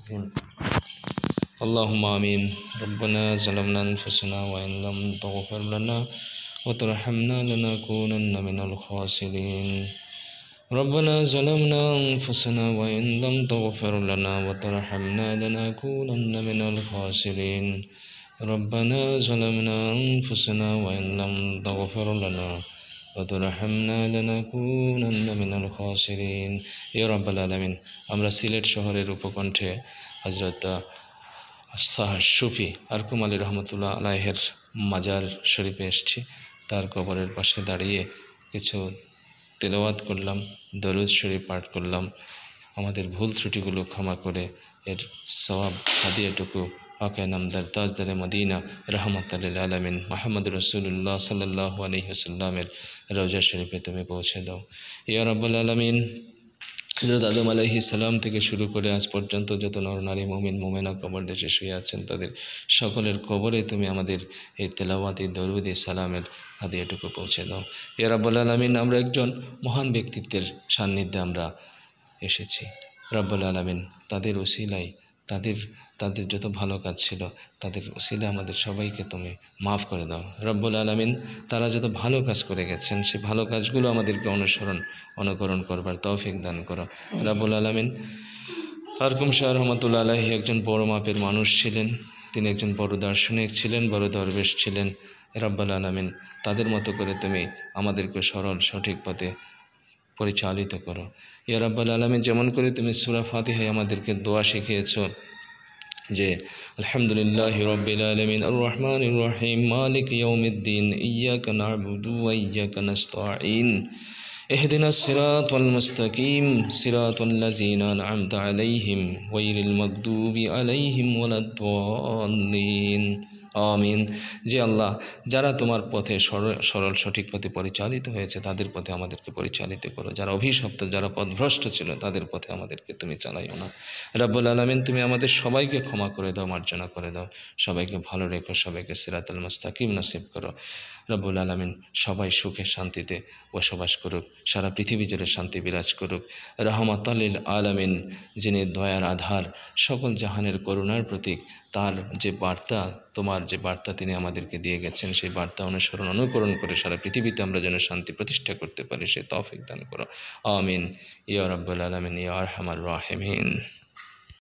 الرحيم اللهم آمين ربنا ظلمنا أنفسنا وإن لم تغفر لنا وترحمنا لنكونن من الخاسرين ربنا ظلمنا أنفسنا وإن لم تغفر لنا وترحمنا لنكونن من الخاسرين ربنا ظلمنا أنفسنا وإن لم تغفر لنا রহমনা মিনাল খাসিরিন ইয়া রব্বাল আলামিন আমরা সিলেট শহরের উপকণ্ঠে হযরত সাহার সুফি আরকুম আলী রহমতুল্লাহ আলাহের মাজার শরীফে এসছি তার কবরের পাশে দাঁড়িয়ে কিছু তেলাওয়াত করলাম দরুদ শরীফ পাঠ করলাম আমাদের ভুল ত্রুটিগুলো ক্ষমা করে এর সবাব হাদিয়াটুকু আকায় নামদার তাজদারে মদিনা রহমতাল আলমিন মাহমুদ রসুল্লাহ সাল্লাহ আলহিহসাল্লামের রোজা শরীফে তুমি পৌঁছে দাও ইয়া রব্বুল আলমিন হজরত আদম আলহি সালাম থেকে শুরু করে আজ পর্যন্ত যত নরনারী মোমিন মোমেনা কবর দেশে শুয়ে আছেন তাদের সকলের কবরে তুমি আমাদের এই তেলাওয়াতি দরুদি সালামের হাতে এটুকু পৌঁছে দাও রব্বুল আলমিন আমরা একজন মহান ব্যক্তিত্বের সান্নিধ্যে আমরা এসেছি রব্বুল আলমিন তাদের ওসিলাই তাদের তাদের যত ভালো কাজ ছিল তাদের উসিলে আমাদের সবাইকে তুমি মাফ করে দাও রব্বুল আলমিন তারা যত ভালো কাজ করে গেছেন সে ভালো কাজগুলো আমাদেরকে অনুসরণ অনুকরণ করবার তৌফিক দান করো রব্বুল আলমিন আরকুম শাহ রহমতুল্লা আলহি একজন বড় মাপের মানুষ ছিলেন তিনি একজন বড় দার্শনিক ছিলেন বড় দরবেশ ছিলেন রব্বাল আলমিন তাদের মতো করে তুমি আমাদেরকে সরল সঠিক পথে পরিচালিত করো ইয়ারাব্বাল আলমিন যেমন করে তুমি সুরা ফাতিহায় আমাদেরকে দোয়া শিখিয়েছ যে আলহামদুলিল্লাহ রব্বিল আলমিন আর রহমান রহিম মালিক ইয়ৌমুদ্দিন ইয়া কানাবুদু ইয়া কানাস্তাইন اهدنا الصراط المستقيم صراط الذين أنعمت عليهم غير المغضوب عليهم ولا الضالين আমিন যে আল্লাহ যারা তোমার পথে সরল সঠিক পথে পরিচালিত হয়েছে তাদের পথে আমাদেরকে পরিচালিত করো যারা অভিশপ্ত যারা পথভ্রষ্ট ছিল তাদের পথে আমাদেরকে তুমি চালাইও না রাব্বুল আলমিন তুমি আমাদের সবাইকে ক্ষমা করে দাও মার্জনা করে দাও সবাইকে ভালো রেখো সবাইকে সিরাতুল মস্তাকিম নসিব করো রব্বুল আলমিন সবাই সুখে শান্তিতে বসবাস করুক সারা পৃথিবী জুড়ে শান্তি বিরাজ করুক রহমাত আলিল আলমিন যিনি দয়ার আধার সকল জাহানের করুণার প্রতীক তার যে বার্তা তোমার যে বার্তা তিনি আমাদেরকে দিয়ে গেছেন সেই বার্তা অনুসরণ অনুকরণ করে সারা পৃথিবীতে আমরা যেন শান্তি প্রতিষ্ঠা করতে পারি সে তফিক দান করো আমিন ইয়া রব্বুল আলমিন ইয়ার হামার রাহেমিন